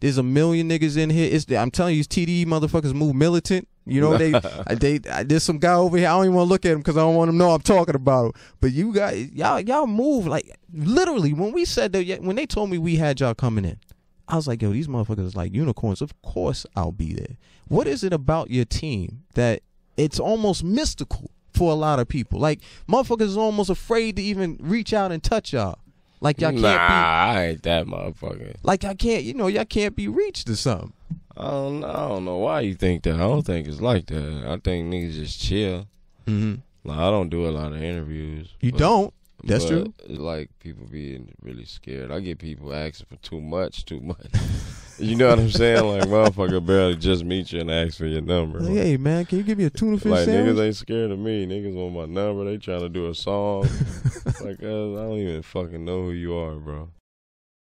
There's a million niggas in here. It's I'm telling you, TDE motherfuckers move militant. You know they they there's some guy over here. I don't even want to look at him because I don't want him to know I'm talking about. Him. But you guys, y'all y'all move like literally when we said that when they told me we had y'all coming in, I was like, yo, these motherfuckers like unicorns. Of course I'll be there. What is it about your team that it's almost mystical for a lot of people? Like motherfuckers are almost afraid to even reach out and touch y'all. Like y'all can't. Nah, be, I ain't that motherfucker. Like I can't. You know, y'all can't be reached or something. I don't. I don't know why you think that. I don't think it's like that. I think niggas just chill. Mm-hmm. Like I don't do a lot of interviews. You but, don't. That's true. Like people being really scared. I get people asking for too much, too much. You know what I'm saying? Like, motherfucker barely just meet you and ask for your number. Like, hey, man, can you give me a tuna fish Like, sandwich? niggas ain't scared of me. Niggas want my number. They trying to do a song. like, uh, I don't even fucking know who you are, bro.